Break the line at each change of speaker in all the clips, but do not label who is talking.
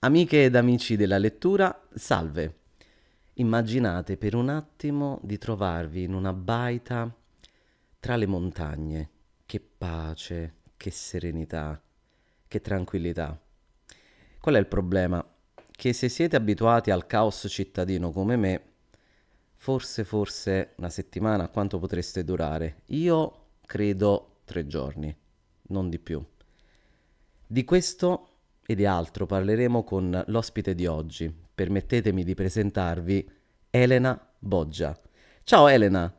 Amiche ed amici della lettura, salve! Immaginate per un attimo di trovarvi in una baita tra le montagne. Che pace, che serenità, che tranquillità. Qual è il problema? Che se siete abituati al caos cittadino come me, forse forse una settimana quanto potreste durare? Io credo tre giorni, non di più. Di questo e di altro parleremo con l'ospite di oggi. Permettetemi di presentarvi Elena Boggia. Ciao Elena.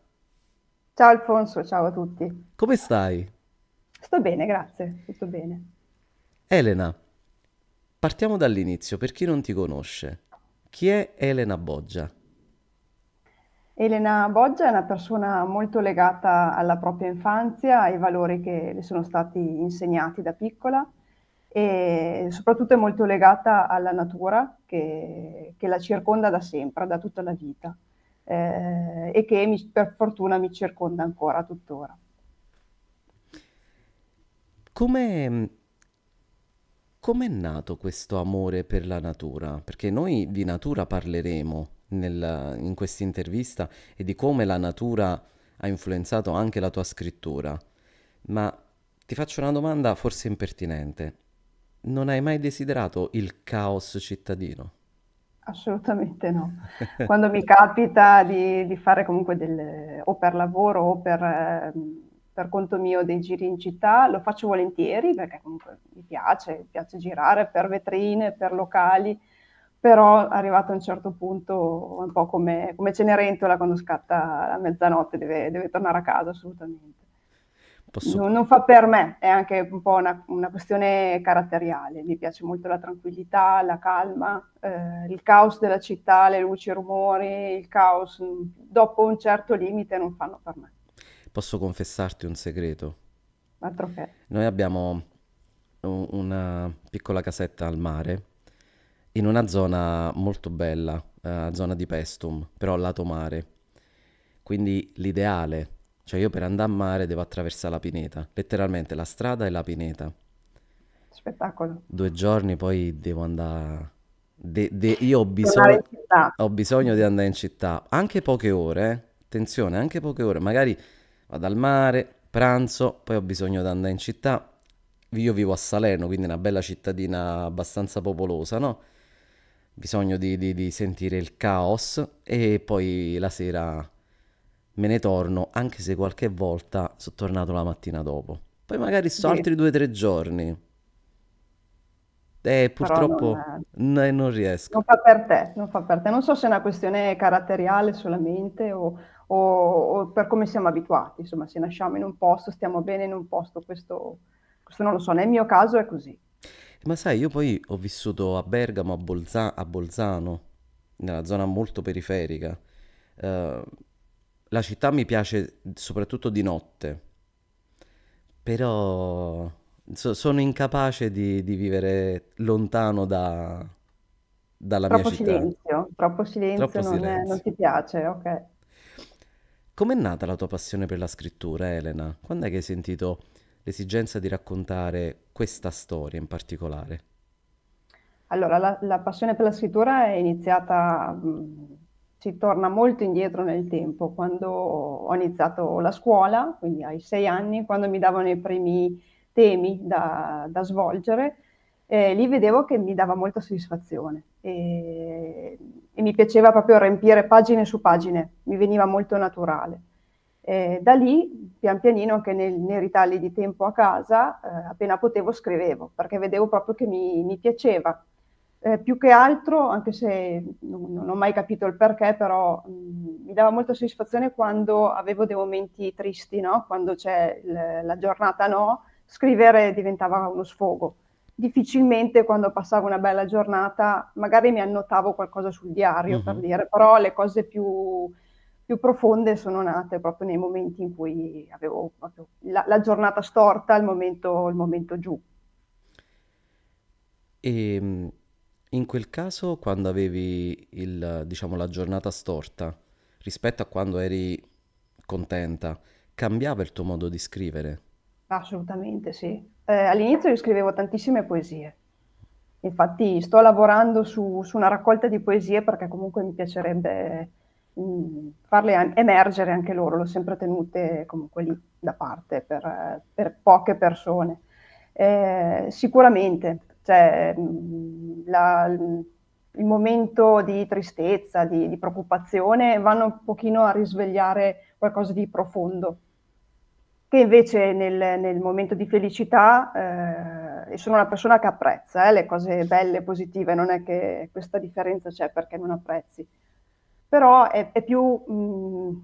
Ciao Alfonso, ciao a tutti.
Come stai?
Sto bene, grazie, tutto bene.
Elena, partiamo dall'inizio, per chi non ti conosce. Chi è Elena Boggia?
Elena Boggia è una persona molto legata alla propria infanzia, ai valori che le sono stati insegnati da piccola e soprattutto è molto legata alla natura che, che la circonda da sempre, da tutta la vita eh, e che mi, per fortuna mi circonda ancora tuttora.
Come, come è nato questo amore per la natura? Perché noi di natura parleremo nel, in questa intervista e di come la natura ha influenzato anche la tua scrittura, ma ti faccio una domanda forse impertinente non hai mai desiderato il caos cittadino?
Assolutamente no. Quando mi capita di, di fare comunque delle, o per lavoro o per, ehm, per, conto mio dei giri in città, lo faccio volentieri perché comunque mi piace, mi piace girare per vetrine, per locali, però arrivato a un certo punto è un po' come, come Cenerentola quando scatta la mezzanotte, deve, deve tornare a casa assolutamente. Posso... No, non fa per me, è anche un po' una, una, questione caratteriale. Mi piace molto la tranquillità, la calma, eh, il caos della città, le luci, i rumori, il caos. Dopo un certo limite non fanno per me.
Posso confessarti un segreto? Altro che. Noi abbiamo una piccola casetta al mare, in una zona molto bella, eh, zona di Pestum, però al lato mare. Quindi l'ideale cioè io per andare a mare devo attraversare la pineta, letteralmente la strada e la pineta.
Spettacolo.
Due giorni poi devo andare... De, de, io ho, bisogno, ho bisogno di andare in città, anche poche ore, eh. attenzione, anche poche ore, magari vado al mare, pranzo, poi ho bisogno di andare in città. Io vivo a Salerno, quindi una bella cittadina abbastanza popolosa, no? Bisogno di, di, di sentire il caos e poi la sera me ne torno, anche se qualche volta sono tornato la mattina dopo. Poi magari sto sì. altri due o tre giorni. Eh, purtroppo non, è... Eh, non, riesco.
Non fa per te, non fa per te. Non so se è una questione caratteriale solamente o, o, o per come siamo abituati. Insomma, se nasciamo in un posto, stiamo bene in un posto, questo, questo non lo so. Nel mio caso è così.
Ma sai, io poi ho vissuto a Bergamo, a, Bolza- a Bolzano, nella zona molto periferica. Uh, la città mi piace soprattutto di notte, però so- sono incapace di, di vivere lontano da, dalla Troppo mia città.
silenzio, troppo silenzio Troppo non, è- non ti piace, ok.
Com'è nata la tua passione per la scrittura, Elena? Quando è che hai sentito l'esigenza di raccontare questa storia in particolare?
Allora, la, la passione per la scrittura è iniziata mm, si torna molto indietro nel tempo, quando ho iniziato la scuola, quindi ai sei anni, quando mi davano i primi temi da, da svolgere, eh, lì vedevo che mi dava molta soddisfazione e, e, mi piaceva proprio riempire pagine su pagine, mi veniva molto naturale. Eh, da lì, pian pianino, anche nei, nei ritagli di tempo a casa, eh, appena potevo scrivevo, perché vedevo proprio che mi, mi piaceva eh, più che altro, anche se non, non, ho mai capito il perché, però mh, mm, mi dava molta soddisfazione quando avevo dei momenti tristi, no? quando c'è l- la giornata no, scrivere diventava uno sfogo. Difficilmente quando passavo una bella giornata, magari mi annotavo qualcosa sul diario mm-hmm. per mhm. dire, però le cose più, più, profonde sono nate proprio nei momenti in cui avevo la, la, giornata storta, il momento, il momento giù.
E ehm, in quel caso, quando avevi il, diciamo, la giornata storta, rispetto a quando eri contenta, cambiava il tuo modo di scrivere?
Assolutamente sì. Eh, all'inizio io scrivevo tantissime poesie. Infatti sto lavorando su, su una raccolta di poesie perché comunque mi piacerebbe mh, mm, farle an- emergere anche loro, l'ho sempre tenute comunque lì da parte per, per poche persone. Eh, sicuramente cioè mm, la, il momento di tristezza, di, di, preoccupazione, vanno un pochino a risvegliare qualcosa di profondo, che invece nel, nel momento di felicità, eh, sono una persona che apprezza eh, le cose belle, positive, non è che questa differenza c'è perché non apprezzi, però è, è più... Mh, mm,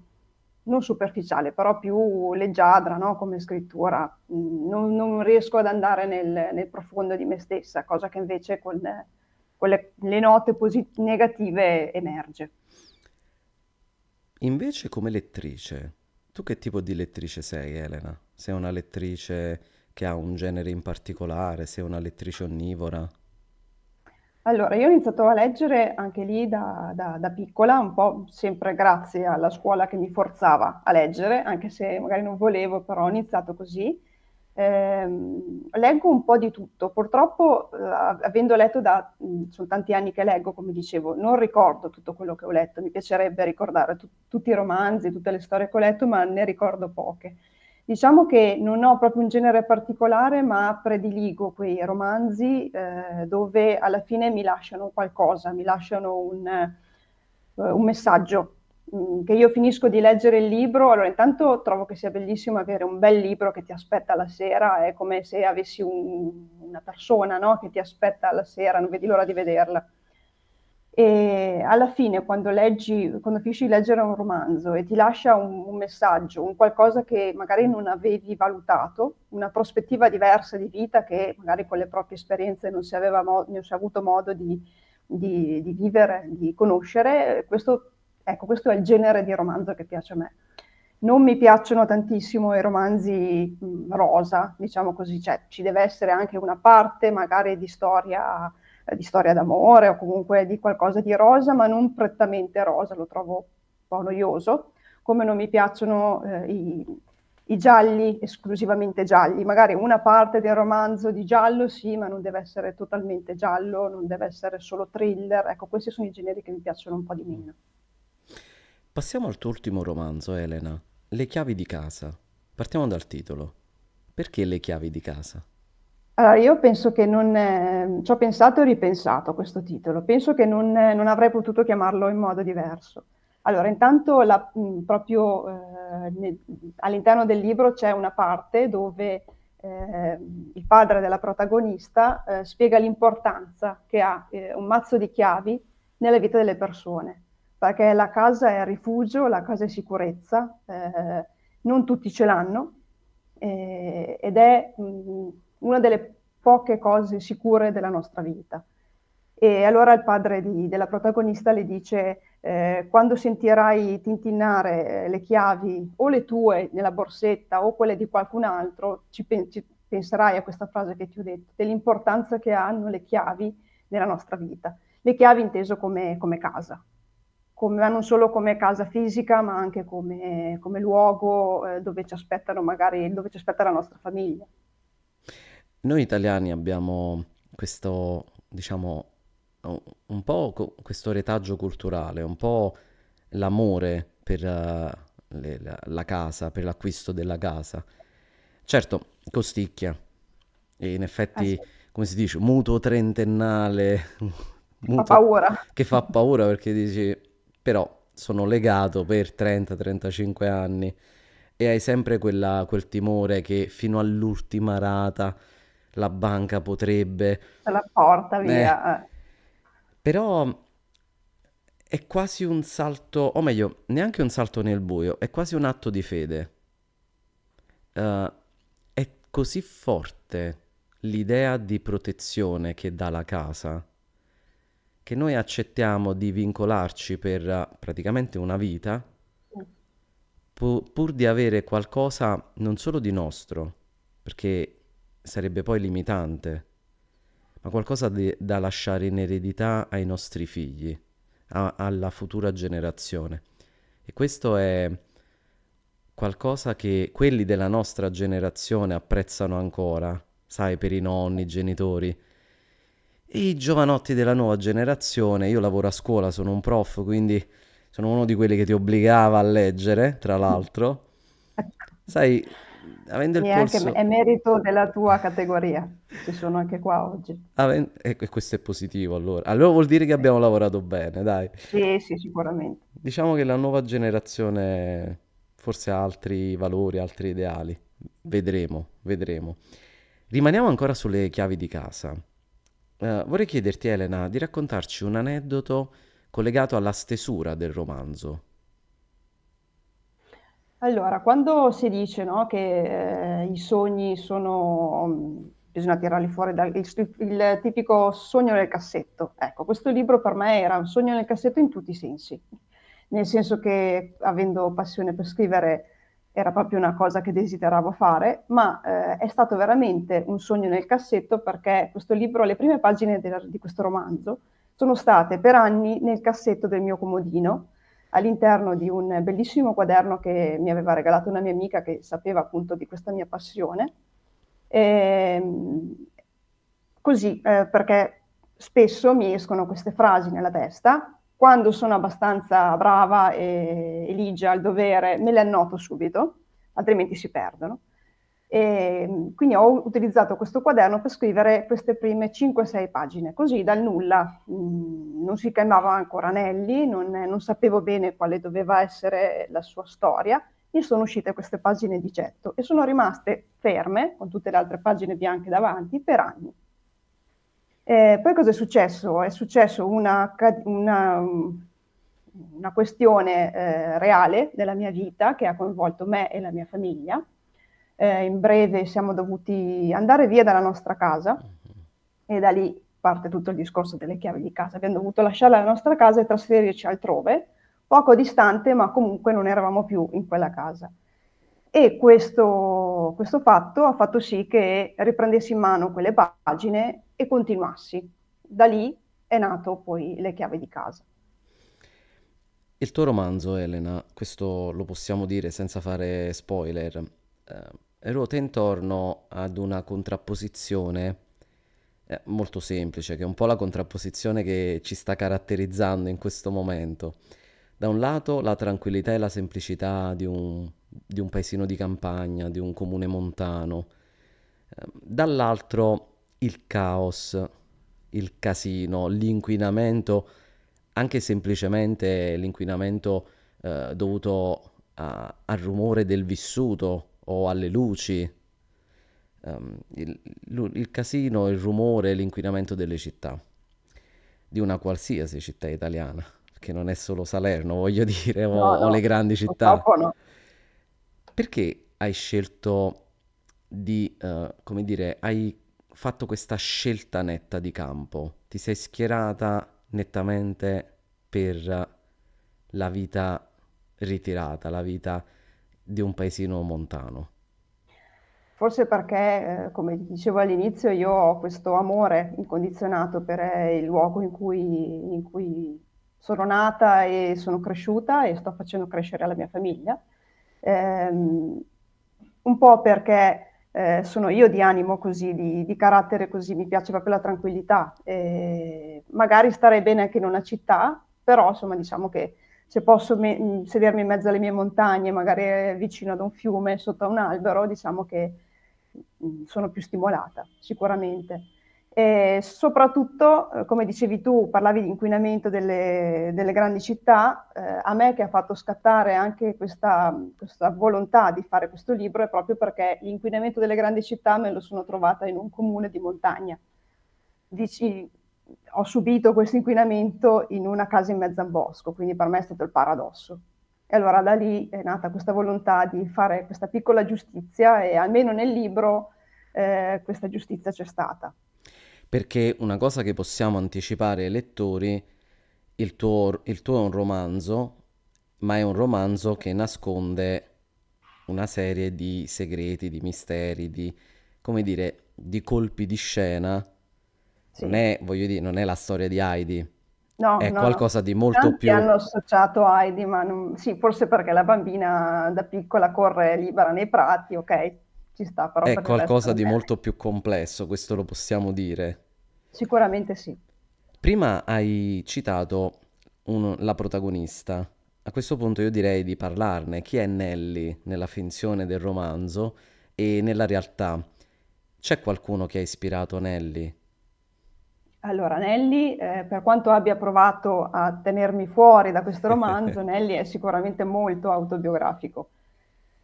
non superficiale, però più leggiadra no? come scrittura. Mm, non, non, riesco ad andare nel, nel, profondo di me stessa, cosa che invece con, con le, le, note posit- negative emerge.
Invece come lettrice, tu che tipo di lettrice sei Elena? Sei una lettrice che ha un genere in particolare? Sei una lettrice onnivora?
Allora, io ho iniziato a leggere anche lì da, da, da, piccola, un po' sempre grazie alla scuola che mi forzava a leggere, anche se magari non volevo, però ho iniziato così. Eh, leggo un po' di tutto, purtroppo eh, avendo letto da, mh, mm, sono tanti anni che leggo, come dicevo, non ricordo tutto quello che ho letto, mi piacerebbe ricordare tu, tutti i romanzi, tutte le storie che ho letto, ma ne ricordo poche. Diciamo che non ho proprio un genere particolare, ma prediligo quei romanzi eh, dove alla fine mi lasciano qualcosa, mi lasciano un, eh, un messaggio. Mm, che io finisco di leggere il libro, allora intanto trovo che sia bellissimo avere un bel libro che ti aspetta la sera, è come se avessi un, una persona no? che ti aspetta la sera, non vedi l'ora di vederla. E alla fine, quando, leggi, quando finisci di leggere un romanzo e ti lascia un, un, messaggio, un qualcosa che magari non avevi valutato, una prospettiva diversa di vita che magari con le proprie esperienze non si, aveva mo- non si è avuto modo di, di, di vivere, di conoscere, questo, ecco, questo è il genere di romanzo che piace a me. Non mi piacciono tantissimo i romanzi mh, rosa, diciamo così, cioè ci deve essere anche una parte magari di storia eh, di storia d'amore o comunque di qualcosa di rosa, ma non prettamente rosa, lo trovo un po' noioso, come non mi piacciono eh, i, i, gialli, esclusivamente gialli. Magari una parte del romanzo di giallo sì, ma non deve essere totalmente giallo, non deve essere solo thriller. Ecco, questi sono i generi che mi piacciono un po' di meno.
Passiamo al tuo ultimo romanzo, Elena, Le chiavi di casa. Partiamo dal titolo. Perché le chiavi di casa?
Allora, io penso che non... Eh, ci ho pensato e ripensato a questo titolo, penso che non, eh, non avrei potuto chiamarlo in modo diverso. Allora, intanto la, mh, proprio eh, nel, all'interno del libro c'è una parte dove ehm, il padre della protagonista eh, spiega l'importanza che ha eh, un mazzo di chiavi nella vita delle persone, perché la casa è rifugio, la casa è sicurezza, eh, non tutti ce l'hanno ed è... Mh, una delle poche cose sicure della nostra vita. E allora il padre di, della protagonista le dice, eh, quando sentirai tintinnare eh, le chiavi o le tue nella borsetta o quelle di qualcun altro, ci, pen- ci penserai a questa frase che ti ho detto, dell'importanza che hanno le chiavi nella nostra vita. Le chiavi inteso come, come casa, come, non solo come casa fisica, ma anche come, come luogo eh, dove ci aspettano magari, dove ci aspetta la nostra famiglia
noi italiani abbiamo questo, diciamo, un po' co- questo retaggio culturale, un po' l'amore per uh, le, la, la, casa, per l'acquisto della casa. Certo, costicchia. E in effetti, eh sì. come si dice, mutuo trentennale. mutuo, fa paura. Che fa paura perché dici, però sono legato per 30-35 anni e hai sempre quella, quel timore che fino all'ultima rata la banca potrebbe...
Se la porta via. Eh. eh.
Però è quasi un salto, o meglio, neanche un salto nel buio, è quasi un atto di fede. Uh, è così forte l'idea di protezione che dà la casa che noi accettiamo di vincolarci per uh, praticamente una vita mm. pu- pur di avere qualcosa non solo di nostro, perché sarebbe poi limitante, ma qualcosa de- da lasciare in eredità ai nostri figli, a- alla futura generazione. E questo è qualcosa che quelli della nostra generazione apprezzano ancora, sai, per i nonni, i genitori. E i giovanotti della nuova generazione, io lavoro a scuola, sono un prof, quindi sono uno di quelli che ti obbligava a leggere, tra l'altro. Sai, avendo il Neanche polso... è
merito della tua categoria, ci sono anche qua oggi.
Aven... E questo è positivo allora. Allora vuol dire che abbiamo lavorato bene, dai.
Sì, sì, sicuramente.
Diciamo che la nuova generazione forse ha altri valori, altri ideali. Vedremo, vedremo. Rimaniamo ancora sulle chiavi di casa. Uh, vorrei chiederti, Elena, di raccontarci un aneddoto collegato alla stesura del romanzo.
Allora, quando si dice no, che eh, i sogni sono... Mm, bisogna tirarli fuori dal il, il tipico sogno nel cassetto. Ecco, questo libro per me era un sogno nel cassetto in tutti i sensi, nel senso che avendo passione per scrivere era proprio una cosa che desideravo fare, ma eh, è stato veramente un sogno nel cassetto perché questo libro, le prime pagine del, di questo romanzo, sono state per anni nel cassetto del mio comodino all'interno di un bellissimo quaderno che mi aveva regalato una mia amica che sapeva appunto di questa mia passione. E, ehm, così, eh, perché spesso mi escono queste frasi nella testa, quando sono abbastanza brava e, e ligia al dovere me le annoto subito, altrimenti si perdono. E ehm, quindi ho utilizzato questo quaderno per scrivere queste prime 5-6 pagine, così dal nulla, mm, non si chiamava ancora Nelly, non, non, sapevo bene quale doveva essere la sua storia, mi sono uscite queste pagine di getto e sono rimaste ferme, con tutte le altre pagine bianche davanti, per anni. E eh, poi cosa è successo? È successo una, una, una questione eh, reale della mia vita che ha coinvolto me e la mia famiglia, eh, in breve siamo dovuti andare via dalla nostra casa mm-hmm. e da lì parte tutto il discorso delle chiavi di casa. Abbiamo dovuto lasciare la nostra casa e trasferirci altrove, poco distante, ma comunque non eravamo più in quella casa. E questo, questo fatto ha fatto sì che riprendessi in mano quelle pagine e continuassi. Da lì è nato poi Le chiavi di casa.
Il tuo romanzo, Elena, questo lo possiamo dire senza fare spoiler, eh, ruota intorno ad una contrapposizione eh, molto semplice, che è un po' la contrapposizione che ci sta caratterizzando in questo momento. Da un lato la tranquillità e la semplicità di un, di un paesino di campagna, di un comune montano, ehm, dall'altro il caos, il casino, l'inquinamento, anche semplicemente l'inquinamento eh, dovuto al rumore del vissuto o alle luci, um, il, il casino, il rumore, l'inquinamento delle città, di una qualsiasi città italiana, che non è solo Salerno, voglio dire, o, no, no, o le grandi città. No. Perché hai scelto di, uh, come dire, hai fatto questa scelta netta di campo, ti sei schierata nettamente per la vita ritirata, la vita di un paesino montano?
Forse perché, eh, come dicevo all'inizio, io ho questo amore incondizionato per eh, il luogo in cui, in cui sono nata e sono cresciuta e sto facendo crescere la mia famiglia. Eh, un po' perché eh, sono io di animo così, di, di, carattere così, mi piace proprio la tranquillità. E magari starei bene anche in una città, però insomma diciamo che se posso me- mm, sedermi in mezzo alle mie montagne, magari eh, vicino ad un fiume, sotto a un albero, diciamo che mm, sono più stimolata, sicuramente. E soprattutto, eh, come dicevi tu, parlavi di inquinamento delle, delle grandi città, eh, a me che ha fatto scattare anche questa, questa, volontà di fare questo libro è proprio perché l'inquinamento delle grandi città me lo sono trovata in un comune di montagna. Dici, ho subito questo inquinamento in una casa in mezzo al bosco, quindi per me è stato il paradosso. E allora da lì è nata questa volontà di fare questa piccola giustizia e almeno nel libro eh, questa giustizia c'è stata.
Perché una cosa che possiamo anticipare ai lettori, il tuo, il tuo è un romanzo, ma è un romanzo che nasconde una serie di segreti, di misteri, di, come dire, di colpi di scena sì. Non è, voglio dire, non è la storia di Heidi.
No, è no, qualcosa di molto Tanti più... hanno associato Heidi, ma non... sì, forse perché la bambina da piccola corre libera nei prati, ok, ci sta, però... È qualcosa di molto
più complesso, questo lo possiamo dire.
Sicuramente sì.
Prima hai citato un... la protagonista. A questo punto io direi di parlarne. Chi è Nelly nella finzione del romanzo e nella realtà? C'è qualcuno che ha ispirato Nelly?
Allora, Nelly, eh, per quanto abbia provato a tenermi fuori da questo romanzo, Nelly è sicuramente molto autobiografico.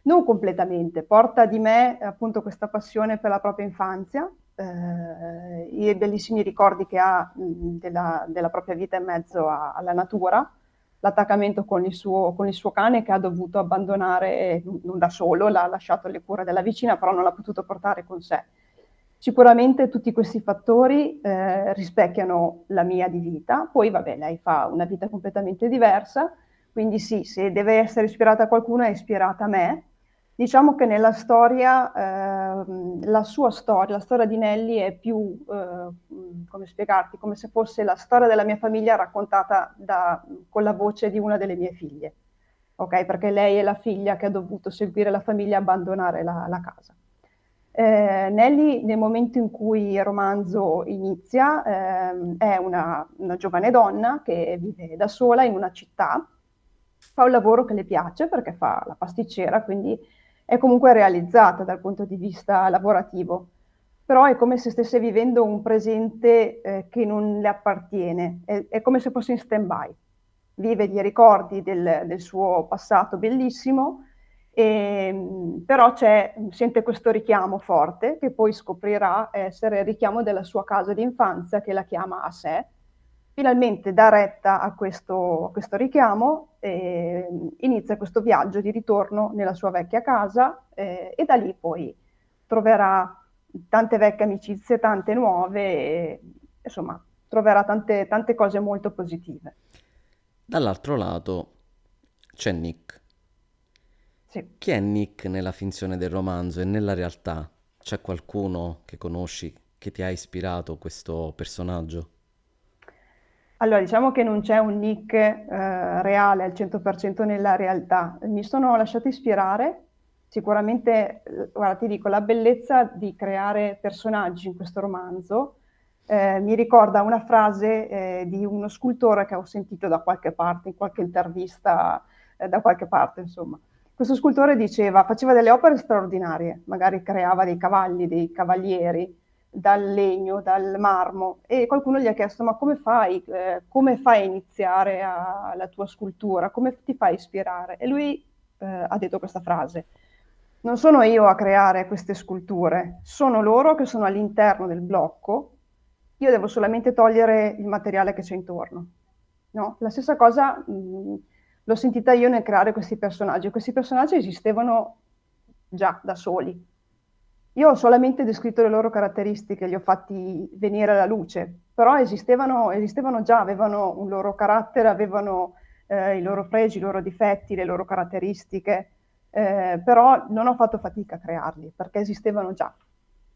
Non completamente, porta di me appunto questa passione per la propria infanzia, eh, i bellissimi ricordi che ha mh, della, della, propria vita in mezzo a, alla natura, l'attaccamento con il, suo, con il, suo, cane che ha dovuto abbandonare eh, non da solo, l'ha lasciato alle cure della vicina, però non l'ha potuto portare con sé Sicuramente tutti questi fattori eh, rispecchiano la mia di vita, poi vabbè, lei fa una vita completamente diversa, quindi sì, se deve essere ispirata a qualcuno è ispirata a me. Diciamo che nella storia, eh, la sua storia, la storia di Nelly è più, eh, come spiegarti, come se fosse la storia della mia famiglia raccontata da, con la voce di una delle mie figlie, ok? Perché lei è la figlia che ha dovuto seguire la famiglia e abbandonare la, la casa. Eh, Nelly, nel momento in cui il romanzo inizia, eh, è una, una, giovane donna che vive da sola in una città, fa un lavoro che le piace perché fa la pasticcera, quindi è comunque realizzata dal punto di vista lavorativo, però è come se stesse vivendo un presente eh, che non le appartiene, è, è, come se fosse in stand-by. Vive di ricordi del, del suo passato bellissimo, e, ehm, però mm, sente questo richiamo forte che poi scoprirà essere il richiamo della sua casa di infanzia che la chiama a sé. Finalmente dà retta a questo, a questo richiamo, e ehm, inizia questo viaggio di ritorno nella sua vecchia casa eh, e da lì poi troverà tante vecchie amicizie, tante nuove, e, insomma troverà tante, tante cose molto positive.
Dall'altro lato c'è Nick sì. Chi è Nick nella finzione del romanzo e nella realtà? C'è qualcuno che conosci che ti ha ispirato questo personaggio?
Allora, diciamo che non c'è un Nick eh, reale al 100% nella realtà. Mi sono lasciato ispirare. Sicuramente, eh, guarda, ti dico, la bellezza di creare personaggi in questo romanzo eh, mi ricorda una frase eh, di uno scultore che ho sentito da qualche parte, in qualche intervista, eh, da qualche parte, insomma. Questo scultore diceva, faceva delle opere straordinarie, magari creava dei cavalli, dei cavalieri, dal legno, dal marmo, e qualcuno gli ha chiesto, ma come fai, eh, come fai a iniziare a, la tua scultura, come ti fai a ispirare? E lui eh, ha detto questa frase, non sono io a creare queste sculture, sono loro che sono all'interno del blocco, io devo solamente togliere il materiale che c'è intorno. No? La stessa cosa... Mh, l'ho sentita io nel creare questi personaggi. Questi personaggi esistevano già da soli. Io ho solamente descritto le loro caratteristiche, li ho fatti venire alla luce, però esistevano, esistevano già, avevano un loro carattere, avevano eh, i loro pregi, i loro difetti, le loro caratteristiche, eh, però non ho fatto fatica a crearli perché esistevano già.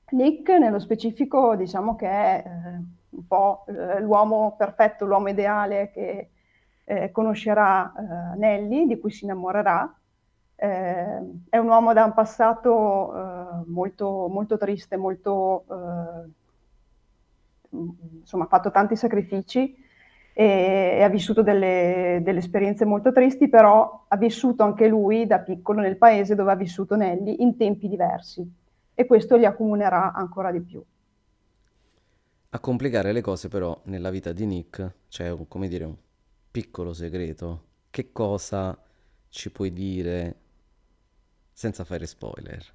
Nick nello specifico diciamo che è eh, un po' eh, l'uomo perfetto, l'uomo ideale che eh, conoscerà eh, Nelly, di cui si innamorerà. Eh, è un uomo da un passato eh, molto, molto, triste, molto, eh, insomma, ha fatto tanti sacrifici e, e ha vissuto delle, delle, esperienze molto tristi, però ha vissuto anche lui da piccolo nel paese dove ha vissuto Nelly in tempi diversi e questo li accomunerà ancora di più.
A complicare le cose però nella vita di Nick c'è, cioè, come dire, un piccolo segreto, che cosa ci puoi dire senza fare spoiler?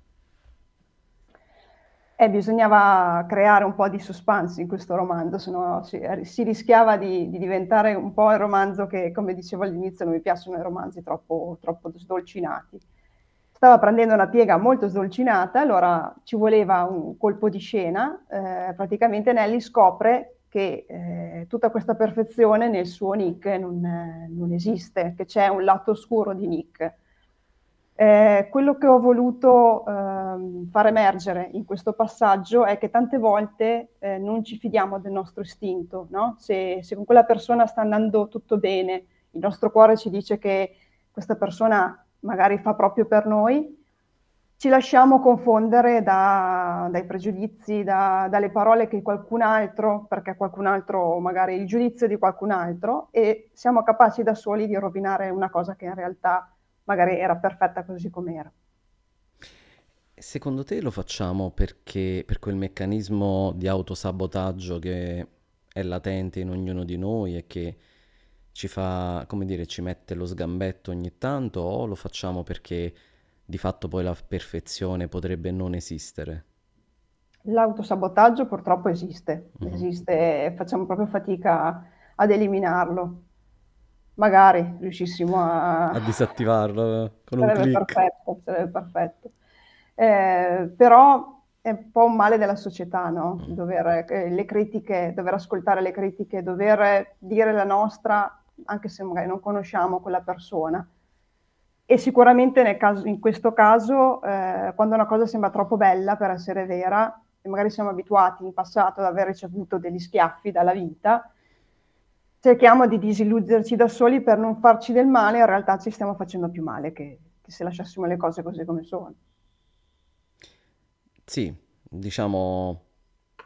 Eh, bisognava creare un po' di suspense in questo romanzo, se no si, eh, si, rischiava di, di, diventare un po' il romanzo che, come dicevo all'inizio, non mi piacciono i romanzi troppo, troppo sdolcinati. Stava prendendo una piega molto sdolcinata, allora ci voleva un colpo di scena. Eh, praticamente Nelly scopre che eh, tutta questa perfezione nel suo Nick non, non, esiste, che c'è un lato oscuro di Nick. Eh, quello che ho voluto ehm, far emergere in questo passaggio è che tante volte eh, non ci fidiamo del nostro istinto, no? se, se, con quella persona sta andando tutto bene, il nostro cuore ci dice che questa persona magari fa proprio per noi, ci lasciamo confondere da, dai pregiudizi, da, dalle parole che qualcun altro, perché qualcun altro, magari il giudizio di qualcun altro, e siamo capaci da soli di rovinare una cosa che in realtà magari era perfetta così com'era.
Secondo te lo facciamo perché per quel meccanismo di autosabotaggio che è latente in ognuno di noi e che ci fa, come dire, ci mette lo sgambetto ogni tanto o lo facciamo perché di fatto poi la perfezione potrebbe non esistere.
L'autosabotaggio purtroppo esiste, mm-hmm. esiste, facciamo proprio fatica ad eliminarlo. Magari riuscissimo a, a
disattivarlo eh, con un sarebbe click.
Perfetto, sarebbe perfetto. Eh, però è un po' un male della società, no? Mm. Dover, eh, le critiche, dover ascoltare le critiche, dover dire la nostra, anche se magari non conosciamo quella persona. E sicuramente caso, in questo caso, eh, quando una cosa sembra troppo bella per essere vera, e magari siamo abituati in passato ad aver ricevuto degli schiaffi dalla vita, cerchiamo di disilluderci da soli per non farci del male, in realtà ci stiamo facendo più male che, che se lasciassimo le cose così come sono.
Sì, diciamo,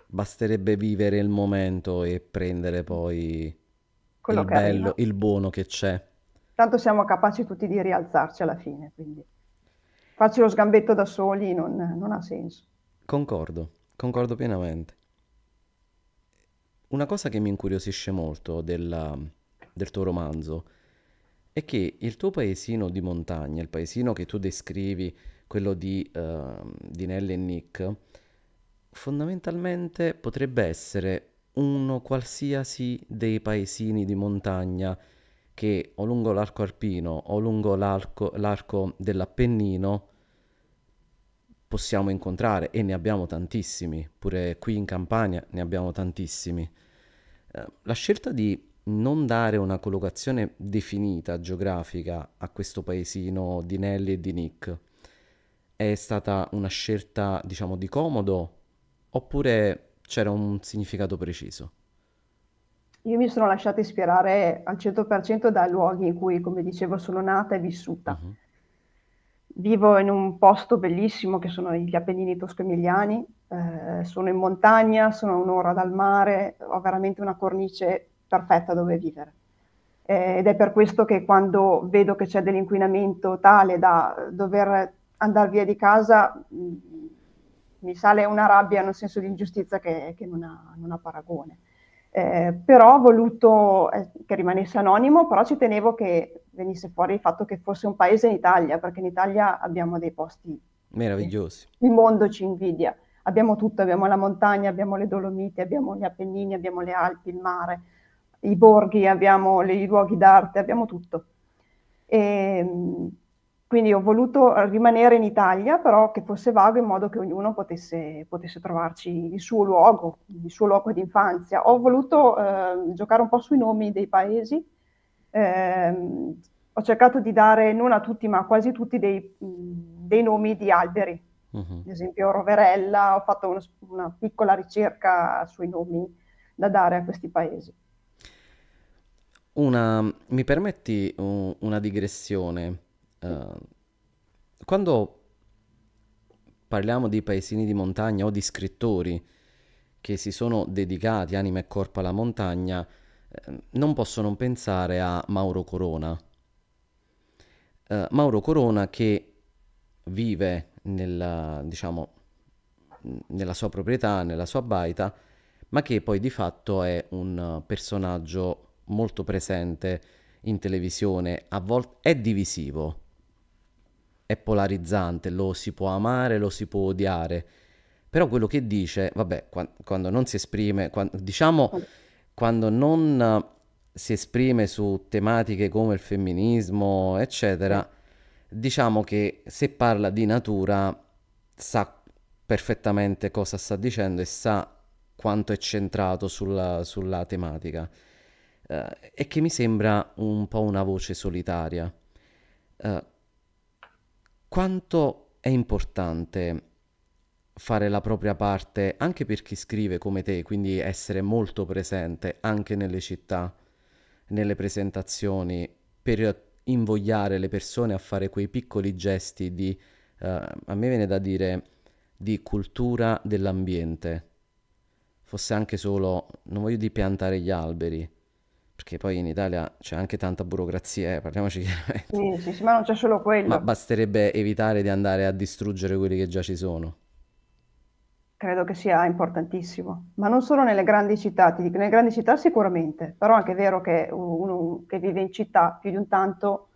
basterebbe vivere il momento e prendere poi il bello, il buono che c'è
tanto siamo capaci tutti di rialzarci alla fine, quindi farci lo sgambetto da soli non, non ha senso.
Concordo, concordo pienamente. Una cosa che mi incuriosisce molto della, del tuo romanzo è che il tuo paesino di montagna, il paesino che tu descrivi, quello di, uh, di Nelly e Nick, fondamentalmente potrebbe essere uno qualsiasi dei paesini di montagna che o lungo l'arco alpino o lungo l'arco, l'arco dell'Appennino possiamo incontrare e ne abbiamo tantissimi, pure qui in Campania ne abbiamo tantissimi. Eh, la scelta di non dare una collocazione definita geografica a questo paesino di Nelly e di Nick è stata una scelta, diciamo, di comodo oppure c'era un significato preciso?
Io mi sono lasciata ispirare al 100% dai luoghi in cui, come dicevo, sono nata e vissuta. Uh-huh. Vivo in un posto bellissimo che sono gli Appennini tosco-emiliani, eh, sono in montagna, sono un'ora dal mare, ho veramente una cornice perfetta dove vivere. Eh, ed è per questo che quando vedo che c'è dell'inquinamento tale da dover andare via di casa, mh, mm, mi sale una rabbia, un senso di ingiustizia che, che non, ha, non ha paragone eh, però ho voluto eh, che rimanesse anonimo, però ci tenevo che venisse fuori il fatto che fosse un paese in Italia, perché in Italia abbiamo dei posti
meravigliosi.
Il mondo ci invidia. Abbiamo tutto, abbiamo la montagna, abbiamo le Dolomiti, abbiamo gli Appennini, abbiamo le Alpi, il mare, i borghi, abbiamo i luoghi d'arte, abbiamo tutto. E, ehm, quindi ho voluto eh, rimanere in Italia, però che fosse vago in modo che ognuno potesse, potesse trovarci il suo luogo, il suo luogo di infanzia. Ho voluto eh, giocare un po' sui nomi dei paesi, eh, ho cercato di dare non a tutti, ma a quasi tutti dei, dei nomi di alberi. Uh-huh. Ad esempio Roverella, ho fatto uno, una piccola ricerca sui nomi da dare a questi paesi.
Una, mi permetti una digressione? Eh, quando parliamo di paesini di montagna o di scrittori che si sono dedicati anima e corpo alla montagna, eh, non posso non pensare a Mauro Corona. Uh, Mauro Corona che vive nella, diciamo, nella sua proprietà, nella sua baita, ma che poi di fatto è un personaggio molto presente in televisione, a volte è divisivo, è polarizzante, lo si può amare, lo si può odiare, però quello che dice, vabbè, quando, non si esprime, quando, diciamo quando non eh, si esprime su tematiche come il femminismo, eccetera, diciamo che se parla di natura sa perfettamente cosa sta dicendo e sa quanto è centrato sulla, sulla tematica uh, e che mi sembra un po' una voce solitaria. Uh, quanto è importante fare la propria parte anche per chi scrive come te, quindi essere molto presente anche nelle città, nelle presentazioni, per invogliare le persone a fare quei piccoli gesti di, uh, a me viene da dire, di cultura dell'ambiente. Fosse anche solo, non voglio di piantare gli alberi, perché poi in Italia c'è anche tanta burocrazia, eh, parliamoci chiaramente.
Sì, sì, ma non c'è solo quello. Ma
basterebbe evitare di andare a distruggere quelli che già ci sono.
Credo che sia importantissimo, ma non solo nelle grandi città, ti dico, nelle grandi città sicuramente, però anche è anche vero che uno che vive in città più di un tanto,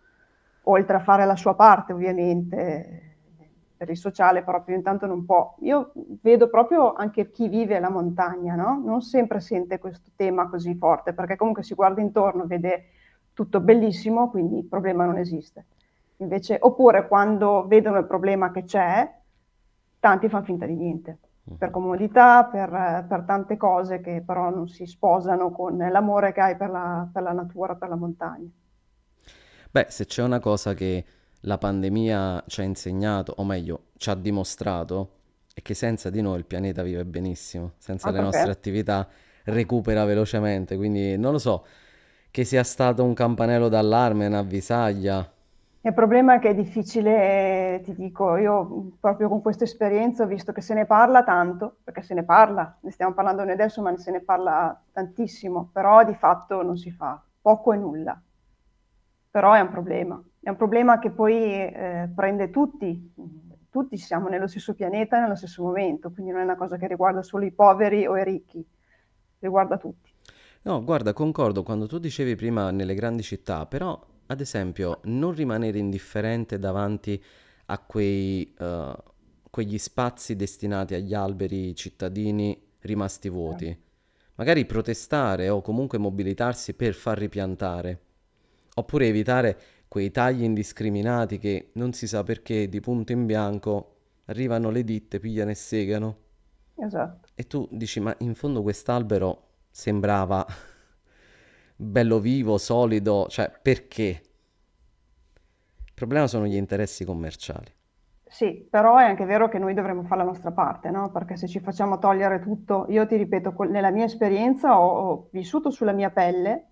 oltre a fare la sua parte ovviamente, per il sociale proprio intanto non può. Io vedo proprio anche chi vive la montagna, no? non sempre sente questo tema così forte, perché comunque si guarda intorno, vede tutto bellissimo, quindi il problema non esiste. Invece, oppure quando vedono il problema che c'è, tanti fanno finta di niente, mm-hmm. per comodità, per, per tante cose che però non si sposano con l'amore che hai per la, per la natura, per la montagna.
Beh, se c'è una cosa che la pandemia ci ha insegnato, o meglio, ci ha dimostrato, è che senza di noi il pianeta vive benissimo, senza ah, le nostre okay. attività recupera velocemente, quindi non lo so, che sia stato un campanello d'allarme, un'avvisaglia.
Il problema è che è difficile, eh, ti dico, io proprio con questa esperienza ho visto che se ne parla tanto, perché se ne parla, ne stiamo parlando noi adesso, ma se ne parla tantissimo, però di fatto non si fa poco e nulla. Però è un problema. È un problema che poi eh, prende tutti, tutti siamo nello stesso pianeta nello stesso momento, quindi non è una cosa che riguarda solo i poveri o i ricchi, riguarda tutti.
No, guarda, concordo quando tu dicevi prima nelle grandi città, però ad esempio non rimanere indifferente davanti a quei, uh, quegli spazi destinati agli alberi cittadini rimasti vuoti. Magari protestare o comunque mobilitarsi per far ripiantare, oppure evitare quei tagli indiscriminati che non si sa perché di punto in bianco arrivano le ditte, pigliano e segano. Esatto. E tu dici, ma in fondo quest'albero sembrava bello vivo, solido, cioè perché? Il problema sono gli interessi commerciali.
Sì, però è anche vero che noi dovremmo fare la nostra parte, no? Perché se ci facciamo togliere tutto, io ti ripeto, nella mia esperienza ho, ho vissuto sulla mia pelle,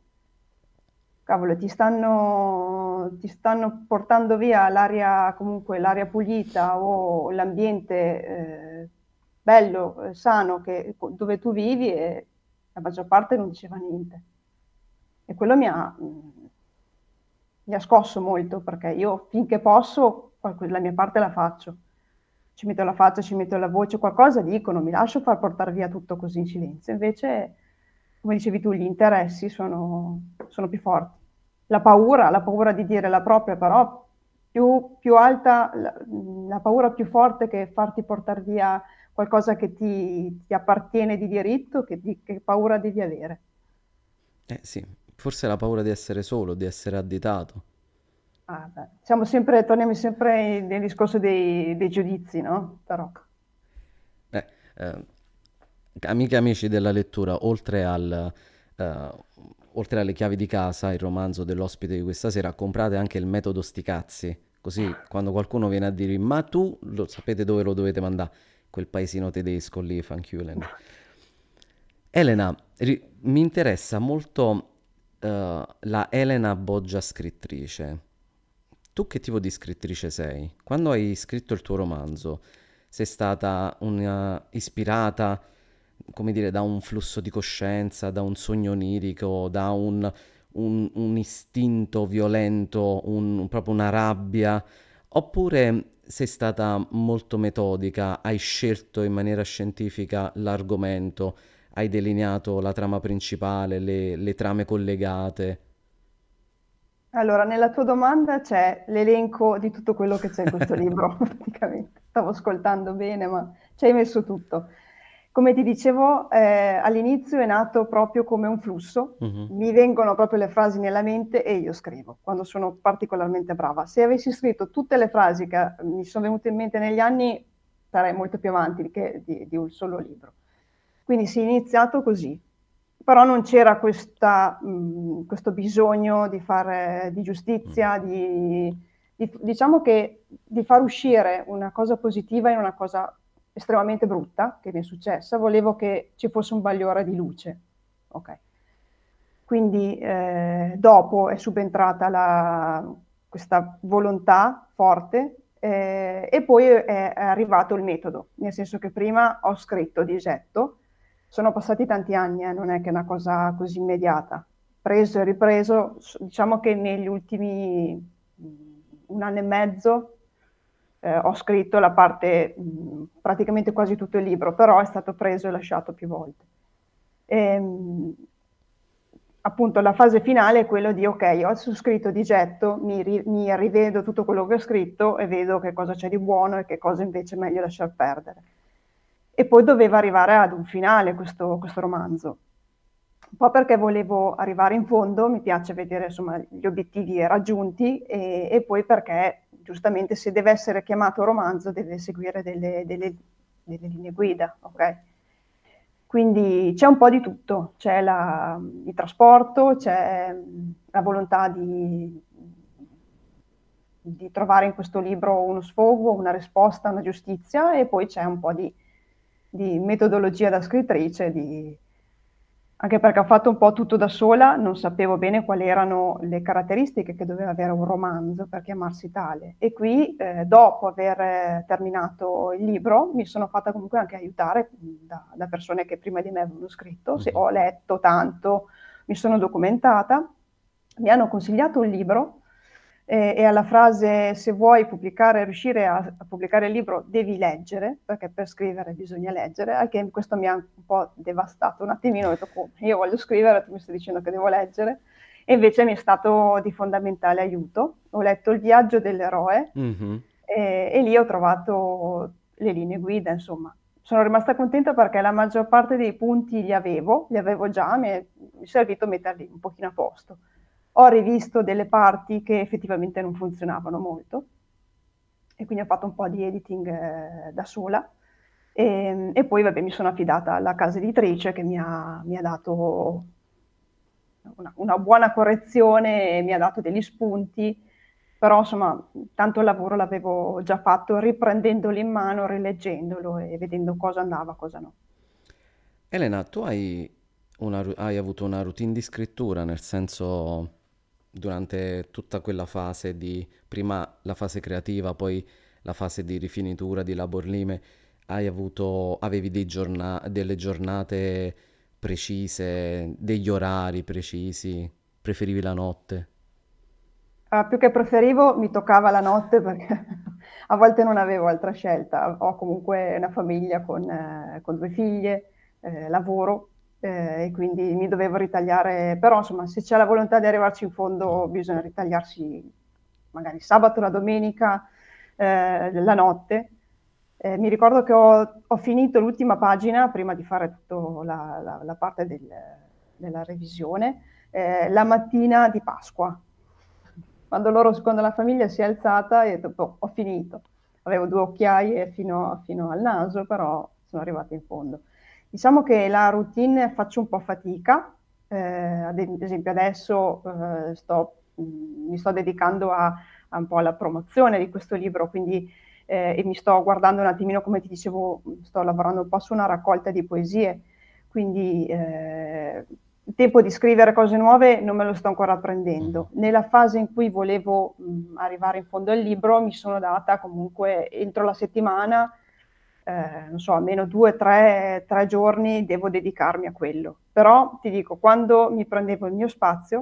cavolo, ti stanno ti stanno portando via l'aria, comunque, l'aria pulita o l'ambiente eh, bello, eh, sano che, dove tu vivi e la maggior parte non diceva niente. E quello mi ha, mm, mi ha scosso molto perché io finché posso la mia parte la faccio. Ci metto la faccia, ci metto la voce, qualcosa dicono, mi lascio far portare via tutto così in silenzio. Invece, come dicevi tu, gli interessi sono, sono più forti la paura, la paura di dire la propria però più, più alta, la, la, paura più forte che farti portare via qualcosa che ti, ti appartiene di diritto, che, di, che paura devi avere.
Eh sì, forse la paura di essere solo, di essere additato.
Ah, Siamo sempre, torniamo sempre nel discorso dei, dei giudizi, no? Però...
Beh, eh, amiche e amici della lettura, oltre al... Eh, Oltre alle chiavi di casa, il romanzo dell'ospite di questa sera, comprate anche il metodo Sticazzi. Così quando qualcuno viene a dirvi ma tu lo sapete dove lo dovete mandare? Quel paesino tedesco lì, Fankulen. Elena, ri- mi interessa molto uh, la Elena Boggia scrittrice. Tu che tipo di scrittrice sei? Quando hai scritto il tuo romanzo, sei stata una ispirata come dire, da un flusso di coscienza, da un sogno onirico, da un, un, un istinto violento, un, proprio una rabbia, oppure sei stata molto metodica, hai scelto in maniera scientifica l'argomento, hai delineato la trama principale, le, le trame collegate.
Allora, nella tua domanda c'è l'elenco di tutto quello che c'è in questo libro, praticamente. Stavo ascoltando bene, ma ci hai messo tutto. Come ti dicevo, eh, all'inizio è nato proprio come un flusso, uh-huh. mi vengono proprio le frasi nella mente e io scrivo quando sono particolarmente brava. Se avessi scritto tutte le frasi che eh, mi sono venute in mente negli anni, sarei molto più avanti che di, di un solo libro. Quindi si è iniziato così, però non c'era questa, mh, mm, questo bisogno di fare di giustizia, mm. di, di, diciamo che di far uscire una cosa positiva in una cosa estremamente brutta che mi è successa, volevo che ci fosse un bagliore di luce. Okay. Quindi eh, dopo è subentrata la, questa volontà forte eh, e poi è arrivato il metodo, nel senso che prima ho scritto di digetto, sono passati tanti anni, eh, non è che è una cosa così immediata, preso e ripreso, diciamo che negli ultimi mm, un anno e mezzo eh, ho scritto la parte, mh, praticamente quasi tutto il libro, però è stato preso e lasciato più volte. E, ehm, appunto la fase finale è quella di ok, ho scritto di getto, mi, ri, mi, rivedo tutto quello che ho scritto e vedo che cosa c'è di buono e che cosa invece è meglio lasciar perdere. E poi doveva arrivare ad un finale questo, questo romanzo. Un po' perché volevo arrivare in fondo, mi piace vedere insomma, gli obiettivi raggiunti e, e poi perché giustamente se deve essere chiamato romanzo deve seguire delle, delle, delle linee guida, ok? Quindi c'è un po' di tutto, c'è la, il trasporto, c'è la volontà di, di, trovare in questo libro uno sfogo, una risposta, una giustizia e poi c'è un po' di, di metodologia da scrittrice, di, anche perché ho fatto un po' tutto da sola, non sapevo bene quali erano le caratteristiche che doveva avere un romanzo per chiamarsi tale. E qui, eh, dopo aver eh, terminato il libro, mi sono fatta comunque anche aiutare mm, da, da persone che prima di me avevano scritto, Se mm. ho letto tanto, mi sono documentata, mi hanno consigliato un libro eh, e alla frase se vuoi pubblicare, riuscire a, a, pubblicare il libro devi leggere, perché per scrivere bisogna leggere, anche questo mi ha un po' devastato un attimino, ho detto come, io voglio scrivere, tu mi stai dicendo che devo leggere, e invece mi è stato di fondamentale aiuto, ho letto Il viaggio dell'eroe mm-hmm. e, e lì ho trovato le linee guida, insomma, sono rimasta contenta perché la maggior parte dei punti li avevo, li avevo già, mi è, mi è servito metterli un pochino a posto ho rivisto delle parti che effettivamente non funzionavano molto e quindi ho fatto un po' di editing eh, da sola e, ehm, e, poi vabbè, mi sono affidata alla casa editrice che mi ha, mi ha dato una, una, buona correzione e mi ha dato degli spunti però insomma tanto lavoro l'avevo già fatto riprendendolo in mano, rileggendolo e vedendo cosa andava, cosa no.
Elena, tu hai, una, hai avuto una routine di scrittura, nel senso durante tutta quella fase di prima la fase creativa, poi la fase di rifinitura, di laborlime, hai avuto, avevi giorna- delle giornate precise, degli orari precisi, preferivi la notte?
Ah, più che preferivo, mi toccava la notte perché a volte non avevo altra scelta. Ho comunque una famiglia con, eh, con due figlie, eh, lavoro, eh, e quindi mi dovevo ritagliare, però insomma se c'è la volontà di arrivarci in fondo bisogna ritagliarsi magari sabato, la domenica, eh, la notte. Eh, mi ricordo che ho, ho, finito l'ultima pagina prima di fare tutta la, la, la, parte del, della revisione, eh, la mattina di Pasqua, quando, loro, quando la famiglia si è alzata e dopo boh, ho finito. Avevo due occhiaie fino, fino al naso, però sono arrivata in fondo. Diciamo che la routine faccio un po' fatica, eh, ad esempio adesso eh, sto, mi sto dedicando a, a un po' alla promozione di questo libro, quindi eh, e mi sto guardando un attimino, come ti dicevo, sto lavorando un po' su una raccolta di poesie, quindi eh, il tempo di scrivere cose nuove non me lo sto ancora prendendo. Nella fase in cui volevo mh, mm, arrivare in fondo al libro mi sono data comunque entro la settimana eh, non so, almeno due, tre, tre giorni devo dedicarmi a quello. Però ti dico, quando mi prendevo il mio spazio,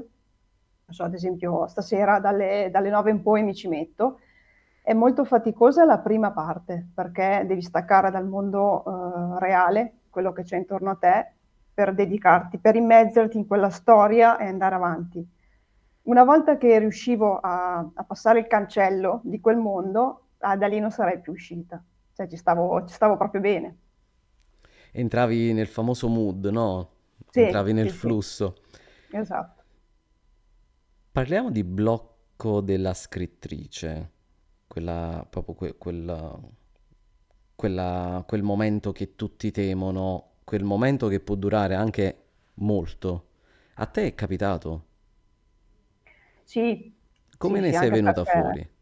non so, ad esempio stasera dalle, dalle 9 in poi mi ci metto, è molto faticosa la prima parte perché devi staccare dal mondo eh, reale, quello che c'è intorno a te, per dedicarti, per immezzerti in quella storia e andare avanti. Una volta che riuscivo a, a passare il cancello di quel mondo, ah, da lì non sarei più uscita cioè ci stavo, ci stavo proprio bene.
Entravi nel famoso mood, no? Sì, Entravi nel sì, flusso. Sì. Esatto. Parliamo di blocco della scrittrice, quella, proprio que- quella, quella, quel momento che tutti temono, quel momento che può durare anche molto. A te è capitato?
Sì. Come sì, ne sei venuta perché... fuori?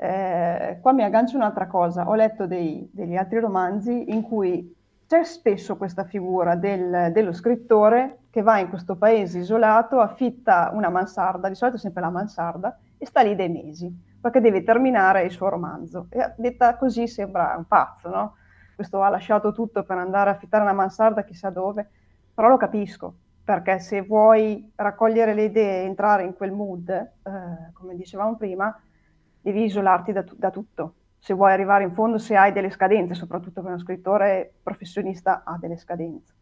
Eh, qua mi aggancio un'altra cosa, ho letto dei, degli altri romanzi in cui c'è spesso questa figura del, dello scrittore che va in questo paese isolato, affitta una mansarda, di solito sempre la mansarda, e sta lì dei mesi, perché deve terminare il suo romanzo. E detta così sembra un pazzo, no? Questo ha lasciato tutto per andare a affittare una mansarda chissà dove, però lo capisco, perché se vuoi raccogliere le idee e entrare in quel mood, eh, come dicevamo prima, devi isolarti da, da tutto se vuoi arrivare in fondo, se hai delle scadenze, soprattutto che uno scrittore professionista ha delle scadenze.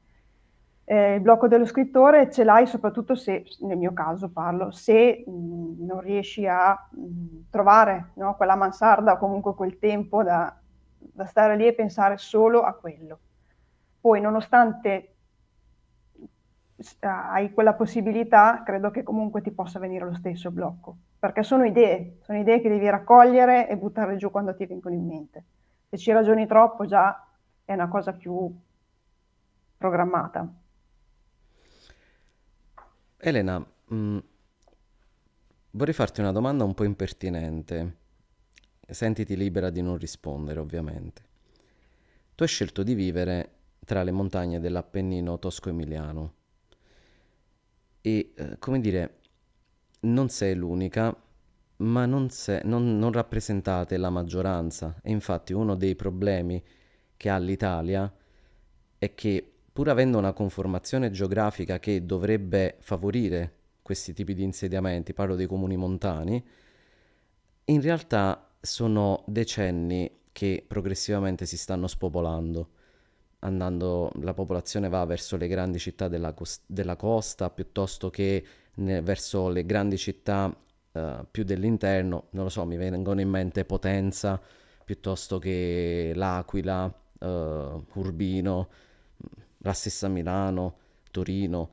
Eh, il blocco dello scrittore ce l'hai soprattutto se, nel mio caso parlo, se mh, non riesci a mh, trovare no, quella mansarda o comunque quel tempo da, da, stare lì e pensare solo a quello. Poi nonostante hai quella possibilità, credo che comunque ti possa venire lo stesso blocco, perché sono idee, sono idee che devi raccogliere e buttare giù quando ti vengono in mente. Se ci ragioni troppo già è una cosa più programmata.
Elena, mh, mm, vorrei farti una domanda un po' impertinente. Sentiti libera di non rispondere, ovviamente. Tu hai scelto di vivere tra le montagne dell'Appennino tosco-emiliano e eh, come dire, non sei l'unica, ma non, sei, non, non rappresentate la maggioranza. E infatti uno dei problemi che ha l'Italia è che pur avendo una conformazione geografica che dovrebbe favorire questi tipi di insediamenti, parlo dei comuni montani, in realtà sono decenni che progressivamente si stanno spopolando andando, la popolazione va verso le grandi città della, cos- della costa piuttosto che ne- verso le grandi città uh, più dell'interno, non lo so, mi vengono in mente Potenza piuttosto che L'Aquila, uh, Urbino, la stessa Milano, Torino.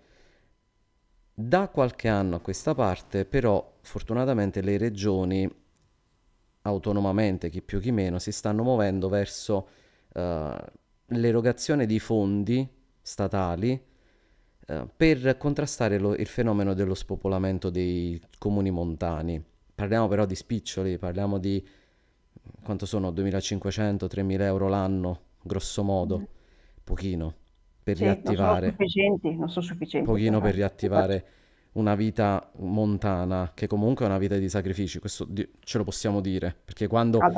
Da qualche anno a questa parte però fortunatamente le regioni autonomamente, chi più chi meno, si stanno muovendo verso uh, l'erogazione di fondi statali eh, per contrastare lo, il fenomeno dello spopolamento dei comuni montani. Parliamo però di spiccioli, parliamo di quanto sono 2.500-3.000 euro l'anno, grosso modo, mm. pochino per sì, riattivare. Non sono
sufficienti, non sono sufficienti. Pochino per riattivare
una vita montana, che comunque è una vita di sacrifici, questo ce lo possiamo dire, perché quando, ah,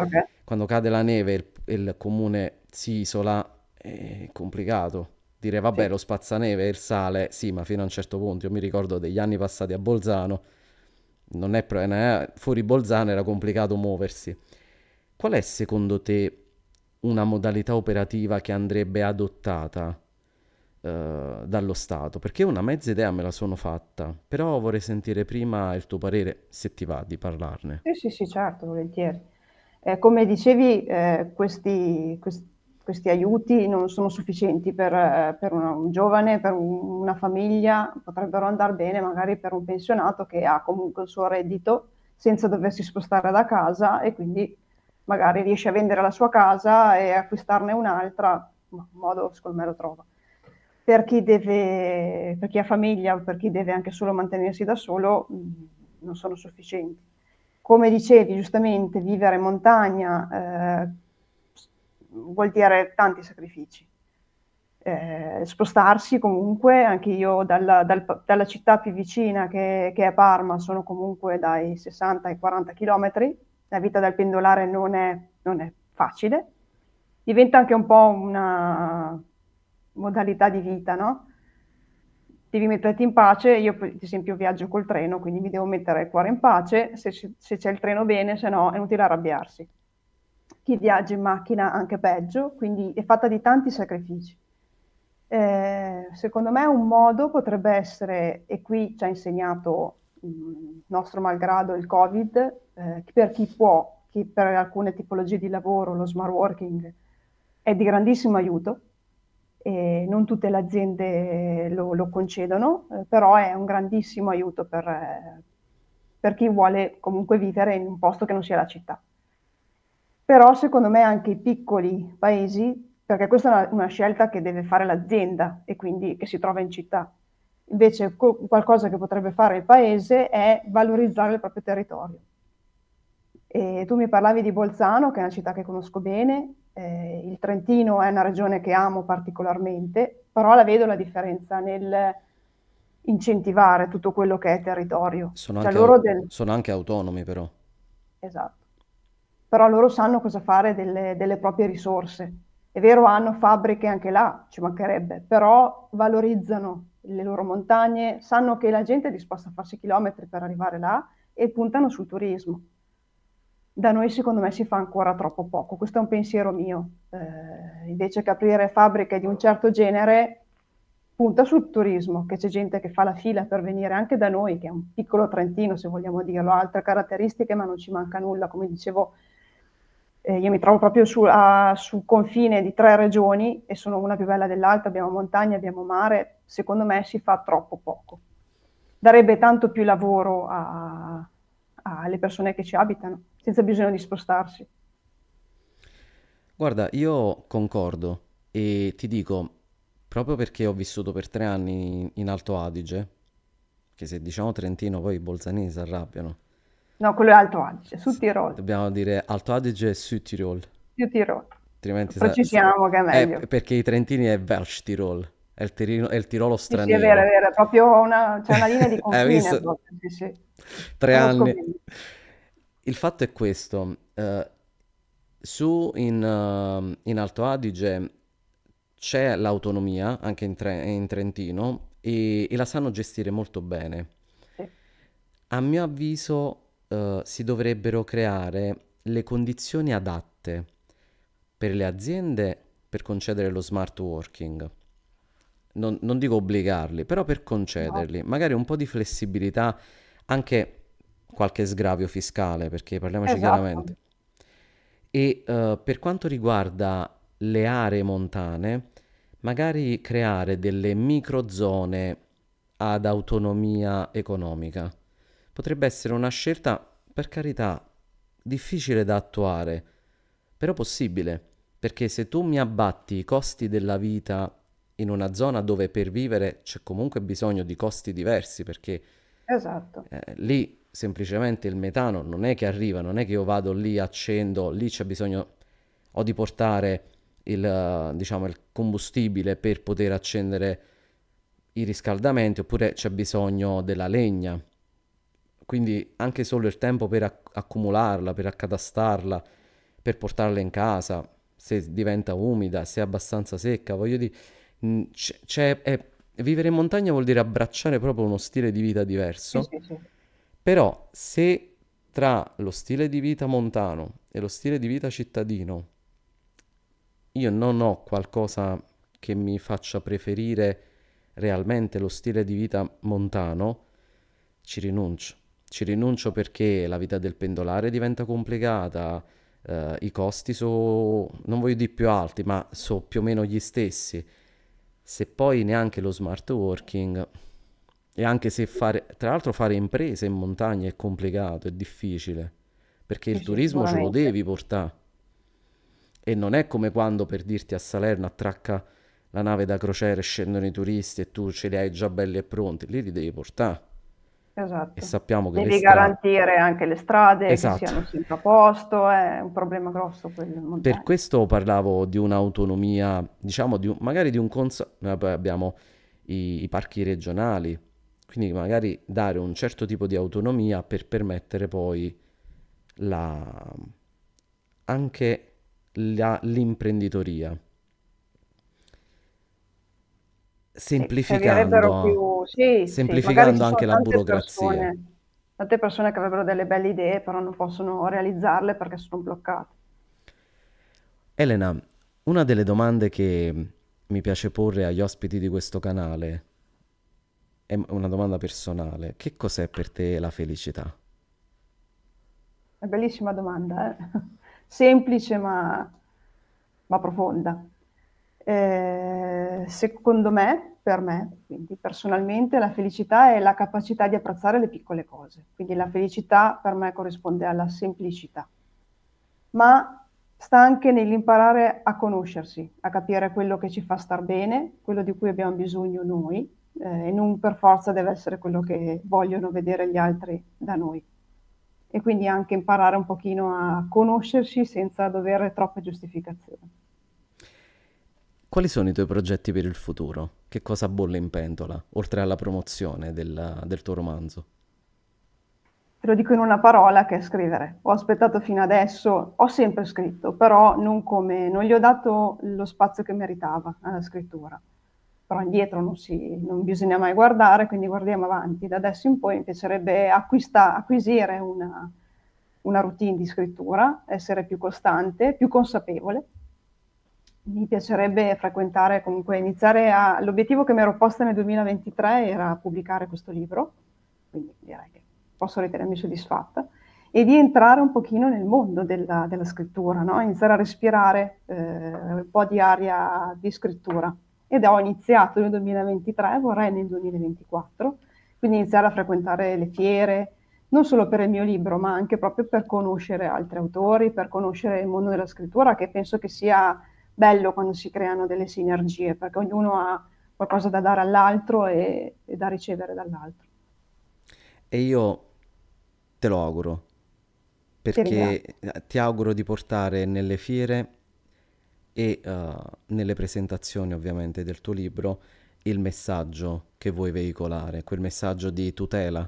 quando cade la neve e il, il, comune si isola, è complicato. Dire vabbè sì. lo spazzaneve e il sale, sì, ma fino a un certo punto, io mi ricordo degli anni passati a Bolzano, non è, pro- fuori Bolzano era complicato muoversi. Qual è secondo te una modalità operativa che andrebbe adottata eh, dallo Stato? Perché una mezza idea me la sono fatta, però vorrei sentire prima il tuo parere, se ti va di parlarne. Sì,
sì, sì, certo, volentieri. Eh, come dicevi, eh, questi, questi questi aiuti non sono sufficienti per, eh, per un giovane, per una famiglia, potrebbero andare bene magari per un pensionato che ha comunque il suo reddito senza doversi spostare da casa e quindi magari riesce a vendere la sua casa e acquistarne un'altra, in un modo secondo me lo trova. Per chi, deve, per chi ha famiglia o per chi deve anche solo mantenersi da solo mm, non sono sufficienti. Come dicevi giustamente, vivere in montagna, eh, vuol dire tanti sacrifici. Eh, spostarsi comunque, anche io dalla, dal, dalla città più vicina che, che, è Parma, sono comunque dai 60 ai 40 km, la vita del pendolare non è, non è facile, diventa anche un po' una modalità di vita, no? Devi metterti in pace, io ad esempio viaggio col treno, quindi mi devo mettere il cuore in pace, se, se c'è il treno bene, se no è inutile arrabbiarsi chi viaggia in macchina anche peggio, quindi è fatta di tanti sacrifici. Eh, secondo me un modo potrebbe essere, e qui ci ha insegnato il mm, nostro malgrado il Covid, eh, per chi può, chi per alcune tipologie di lavoro, lo smart working è di grandissimo aiuto, e non tutte le aziende lo, lo concedono, eh, però è un grandissimo aiuto per, eh, per chi vuole comunque vivere in un posto che non sia la città però secondo me anche i piccoli paesi, perché questa è una, una scelta che deve fare l'azienda e quindi che si trova in città. Invece co- qualcosa che potrebbe fare il paese è valorizzare il proprio territorio. E tu mi parlavi di Bolzano, che è una città che conosco bene, eh, il Trentino è una regione che amo particolarmente, però la vedo la differenza nel incentivare tutto quello che è territorio. Sono, cioè anche, del...
sono anche autonomi però.
Esatto però loro sanno cosa fare delle, delle proprie risorse. È vero, hanno fabbriche anche là, ci mancherebbe, però valorizzano le loro montagne, sanno che la gente è disposta a farsi chilometri per arrivare là e puntano sul turismo. Da noi secondo me si fa ancora troppo poco, questo è un pensiero mio. Eh, invece che aprire fabbriche di un certo genere, punta sul turismo, che c'è gente che fa la fila per venire anche da noi, che è un piccolo Trentino se vogliamo dirlo, ha altre caratteristiche ma non ci manca nulla, come dicevo eh, io mi trovo proprio su, a, sul confine di tre regioni e sono una più bella dell'altra, abbiamo montagna, abbiamo mare, secondo me si fa troppo poco. Darebbe tanto più lavoro alle persone che ci abitano, senza bisogno di spostarsi.
Guarda, io concordo e ti dico, proprio perché ho vissuto per tre anni in Alto Adige, che se diciamo trentino poi i bolzanini si arrabbiano,
No, quello è Alto Adige, Sud Tirol.
Dobbiamo dire Alto Adige e Sud Tirol. Sud Tirol. Altrimenti Precisiamo
sa- che è eh, meglio. È
perché i trentini è Welsh Tirol. È il, tirino, è il Tirolo straniero. Sì, sì, è vero, è
vero, è proprio una, c'è una linea di confine. visto? Proprio, sì, sì. Tre anni. Scopino.
Il fatto è questo, uh, su in, uh, in, Alto Adige c'è l'autonomia, anche in, tre, in Trentino, e, e, la sanno gestire molto bene. A mio avviso eh, si dovrebbero creare le condizioni adatte per le aziende per concedere lo smart working. Non, non dico obbligarli, però per concederli, no. magari un po' di flessibilità, anche qualche sgravio fiscale, perché parliamoci esatto. chiaramente. E uh, per quanto riguarda le aree montane, magari creare delle microzone ad autonomia economica potrebbe essere una scelta, per carità, difficile da attuare, però possibile, perché se tu mi abbatti i costi della vita in una zona dove per vivere c'è comunque bisogno di costi diversi, perché esatto. eh, lì semplicemente il metano non è che arriva, non è che io vado lì, accendo, lì c'è bisogno o di portare il, diciamo, il combustibile per poter accendere i riscaldamenti, oppure c'è bisogno della legna quindi anche solo il tempo per accumularla, per accatastarla, per portarla in casa, se diventa umida, se è abbastanza secca, voglio dire, mhmm, c- c'è, cioè, è, vivere in montagna vuol dire abbracciare proprio uno stile di vita diverso, sì, sì, sì. però se tra lo stile di vita montano e lo stile di vita cittadino io non ho qualcosa che mi faccia preferire realmente lo stile di vita montano, ci rinuncio ci rinuncio perché la vita del pendolare diventa complicata, eh, i costi sono, non voglio dire più alti, ma sono più o meno gli stessi. Se poi neanche lo smart working, e anche se fare, tra l'altro fare imprese in montagna è complicato, è difficile, perché il turismo ce lo devi portare. E non è come quando per dirti a Salerno attracca la nave da crociera e scendono i turisti e tu ce li hai già belli e pronti, lì li devi portare. Esatto. E sappiamo che Devi strade...
garantire anche le strade, esatto. che siano sempre a posto, è un problema grosso Per
questo parlavo di un'autonomia, diciamo, di un, magari di un consa... Eh, poi abbiamo i, i parchi regionali, quindi magari dare un certo tipo di autonomia per permettere poi la... anche la, l'imprenditoria. Semplificando, più...
sì, semplificando sì, anche la burocrazia. Persone, tante persone che avrebbero delle belle idee, però non possono realizzarle perché sono bloccate.
Elena, una delle domande che mi piace porre agli ospiti di questo canale è una domanda personale. Che cos'è per te la felicità? È
bellissima domanda, eh? semplice ma, ma profonda. Eh, secondo me, per me, quindi personalmente, la felicità è la capacità di apprezzare le piccole cose. Quindi la felicità per me corrisponde alla semplicità. Ma sta anche nell'imparare a conoscersi, a capire quello che ci fa star bene, quello di cui abbiamo bisogno noi, eh, e non per forza deve essere quello che vogliono vedere gli altri da noi. E quindi anche imparare un pochino a conoscersi senza dovere troppe giustificazioni.
Quali sono i tuoi progetti per il futuro? Che cosa bolle in pentola, oltre alla promozione del, del tuo romanzo?
Te lo dico in una parola che è scrivere. Ho aspettato fino adesso, ho sempre scritto, però non, come, non gli ho dato lo spazio che meritava alla eh, scrittura. Però indietro non, si, non bisogna mai guardare, quindi guardiamo avanti. Da adesso in poi mi piacerebbe acquista, acquisire una, una routine di scrittura, essere più costante, più consapevole mi piacerebbe frequentare, comunque iniziare a... L'obiettivo che mi ero posta nel 2023 era pubblicare questo libro, quindi direi che posso ritenermi soddisfatta, e di entrare un pochino nel mondo della, della scrittura, no? iniziare a respirare eh, un po' di aria di scrittura. Ed ho iniziato nel 2023, vorrei nel 2024, quindi iniziare a frequentare le fiere, non solo per il mio libro, ma anche proprio per conoscere altri autori, per conoscere il mondo della scrittura, che penso che sia bello quando si creano delle sinergie, perché ognuno ha qualcosa da dare all'altro e, e da ricevere dall'altro.
E io te lo auguro, perché ti auguro di portare nelle fiere e uh, nelle presentazioni ovviamente del tuo libro il messaggio che vuoi veicolare, quel messaggio di tutela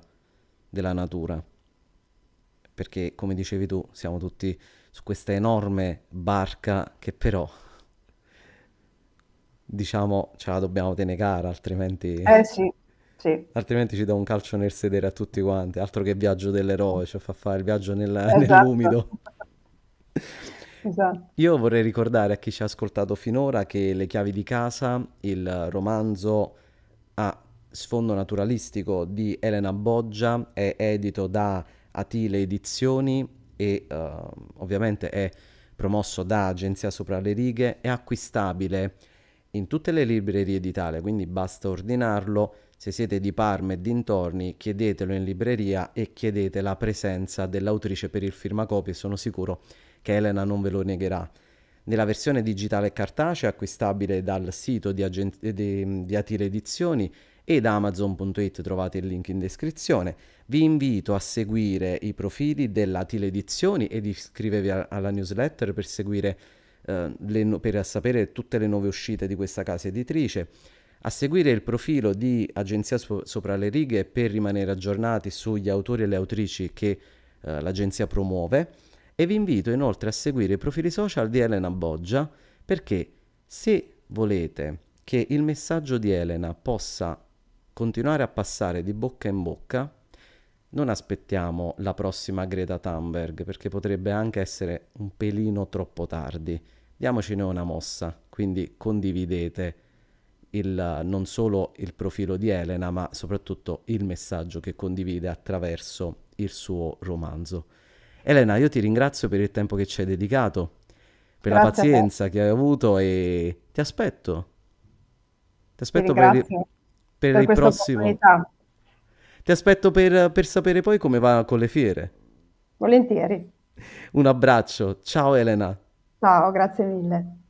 della natura. Perché come dicevi tu, siamo tutti su questa enorme barca che però diciamo ce la dobbiamo tenere cara, altrimenti... Eh
sì, sì.
Altrimenti ci do un calcio nel sedere a tutti quanti, altro che viaggio dell'eroe, cioè fa fare il viaggio nel, esatto. nell'umido. Esatto. Io vorrei ricordare a chi ci ha ascoltato finora che Le chiavi di casa, il romanzo a sfondo naturalistico di Elena Boggia, è edito da Atile Edizioni e uh, ovviamente è promosso da Agenzia Sopra le Righe, è acquistabile in tutte le librerie d'Italia, quindi basta ordinarlo. Se siete di Parma e dintorni, chiedetelo in libreria e chiedete la presenza dell'autrice per il firmacopie, sono sicuro che Elena non ve lo negherà. Nella versione digitale e cartacea acquistabile dal sito di, agen- di, di Atile Edizioni e da amazon.it trovate il link in descrizione. Vi invito a seguire i profili della Atile Edizioni ed iscrivervi alla newsletter per seguire eh, le, per sapere tutte le nuove uscite di questa casa editrice, a seguire il profilo di Agenzia so- Sopra le Righe per rimanere aggiornati sugli autori e le autrici che eh, l'agenzia promuove e vi invito inoltre a seguire i profili social di Elena Boggia perché se volete che il messaggio di Elena possa continuare a passare di bocca in bocca, non aspettiamo la prossima Greta Thunberg perché potrebbe anche essere un pelino troppo tardi diamocene una mossa, quindi condividete il, non solo il profilo di Elena, ma soprattutto il messaggio che condivide attraverso il suo romanzo. Elena, io ti ringrazio per il tempo che ci hai dedicato, per Grazie la pazienza che hai avuto e ti aspetto. Ti aspetto per il, per per il prossimo. Ti aspetto per, per sapere poi come va con le fiere.
Volentieri.
Un abbraccio. Ciao Elena.
Ciao, grazie mille.